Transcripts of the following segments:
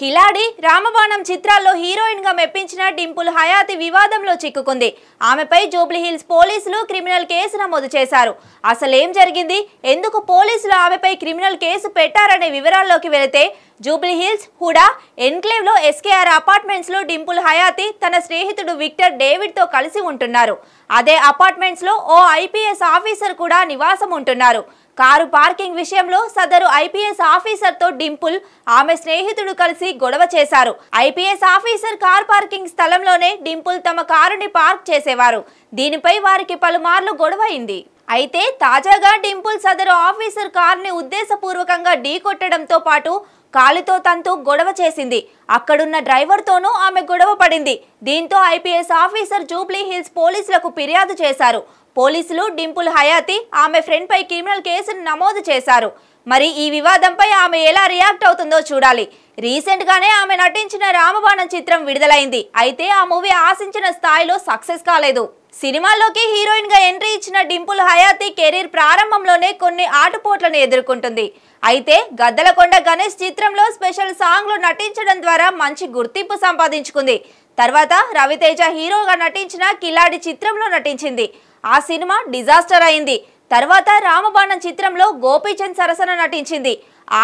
కిలాడి రామబాణం చిత్రాల్లో హీరోయిన్ గా మెప్పించిన డింపుల్ హయాతి వివాదంలో చిక్కుకుంది ఆమెపై జూబ్లీ హిల్స్ పోలీసులు క్రిమినల్ కేసు నమోదు చేశారు అసలేం జరిగింది ఎందుకు పోలీసులు ఆమెపై క్రిమినల్ కేసు పెట్టారనే వివరాల్లోకి వెళితే జూబ్లీహిల్స్ హుడా ఎన్క్లేవ్లో ఎస్కేఆర్ అపార్ట్మెంట్స్లో డింపుల్ హయాతి తన స్నేహితుడు విక్టర్ డేవిడ్తో కలిసి ఉంటున్నారు అదే అపార్ట్మెంట్స్లో ఓ ఐపీఎస్ ఆఫీసర్ కూడా నివాసం ఉంటున్నారు కారు పార్కింగ్ విషయంలో సదరు ఐపీఎస్ ఆఫీసర్తో డింపుల్ ఆమె స్నేహితుడు కలిసి గొడవ చేశారు ఐపీఎస్ ఆఫీసర్ కార్ పార్కింగ్ స్థలంలోనే డింపుల్ తమ కారుని పార్క్ చేసేవారు దీనిపై వారికి పలుమార్లు గొడవ అయింది అయితే తాజాగా డింపుల్ సదరు ఆఫీసర్ ని ఉద్దేశపూర్వకంగా ఢీకొట్టడంతో పాటు కాలితో తంతు గొడవ చేసింది అక్కడున్న డ్రైవర్తోనూ ఆమె గొడవ పడింది దీంతో ఐపీఎస్ ఆఫీసర్ జూబ్లీ హిల్స్ పోలీసులకు ఫిర్యాదు చేశారు పోలీసులు డింపుల్ హయాతి ఆమె ఫ్రెండ్ పై క్రిమినల్ కేసును నమోదు చేశారు మరి ఈ వివాదంపై ఆమె ఎలా రియాక్ట్ అవుతుందో చూడాలి రీసెంట్గానే ఆమె నటించిన రామబాణం చిత్రం విడుదలైంది అయితే ఆ మూవీ ఆశించిన స్థాయిలో సక్సెస్ కాలేదు సినిమాల్లోకి హీరోయిన్ గా ఎంట్రీ ఇచ్చిన డింపుల్ హయాతి కెరీర్ ప్రారంభంలోనే కొన్ని ఆటపోట్లను ఎదుర్కొంటుంది అయితే గద్దలకొండ గణేష్ చిత్రంలో స్పెషల్ సాంగ్లు నటించడం ద్వారా మంచి గుర్తింపు సంపాదించుకుంది తర్వాత రవితేజ హీరోగా నటించిన కిలాడి చిత్రంలో నటించింది ఆ సినిమా డిజాస్టర్ అయింది తర్వాత రామబాణం చిత్రంలో గోపీచంద్ సరసన నటించింది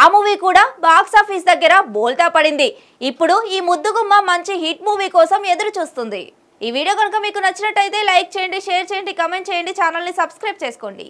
ఆ మూవీ కూడా బాక్సాఫీస్ దగ్గర బోల్తా పడింది ఇప్పుడు ఈ ముద్దుగుమ్మ మంచి హిట్ మూవీ కోసం ఎదురు చూస్తుంది ఈ వీడియో కనుక మీకు నచ్చినట్టయితే లైక్ చేయండి షేర్ చేయండి కమెంట్ చేయండి ఛానల్ని సబ్స్క్రైబ్ చేసుకోండి